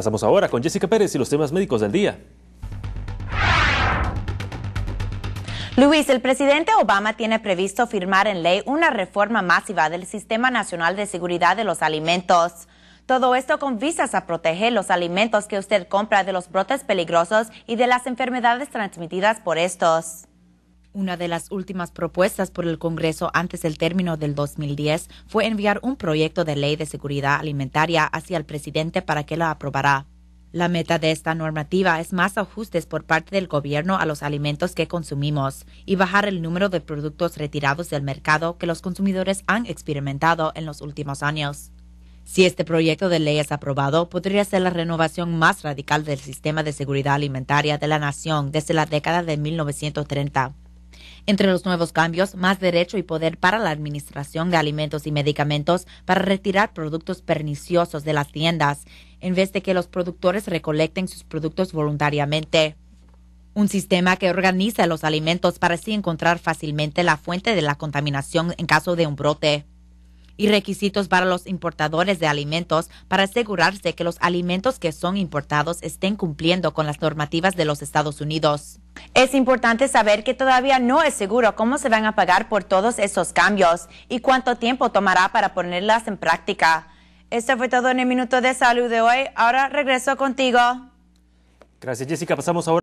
Pasamos ahora con Jessica Pérez y los temas médicos del día. Luis, el presidente Obama tiene previsto firmar en ley una reforma masiva del Sistema Nacional de Seguridad de los Alimentos. Todo esto con visas a proteger los alimentos que usted compra de los brotes peligrosos y de las enfermedades transmitidas por estos. Una de las últimas propuestas por el Congreso antes del término del 2010 fue enviar un proyecto de ley de seguridad alimentaria hacia el presidente para que la aprobara. La meta de esta normativa es más ajustes por parte del gobierno a los alimentos que consumimos y bajar el número de productos retirados del mercado que los consumidores han experimentado en los últimos años. Si este proyecto de ley es aprobado, podría ser la renovación más radical del sistema de seguridad alimentaria de la nación desde la década de 1930. Entre los nuevos cambios, más derecho y poder para la Administración de Alimentos y Medicamentos para retirar productos perniciosos de las tiendas, en vez de que los productores recolecten sus productos voluntariamente. Un sistema que organiza los alimentos para así encontrar fácilmente la fuente de la contaminación en caso de un brote y requisitos para los importadores de alimentos para asegurarse que los alimentos que son importados estén cumpliendo con las normativas de los Estados Unidos. Es importante saber que todavía no es seguro cómo se van a pagar por todos esos cambios y cuánto tiempo tomará para ponerlas en práctica. Esto fue todo en el Minuto de Salud de hoy. Ahora regreso contigo. Gracias, Jessica. Pasamos ahora.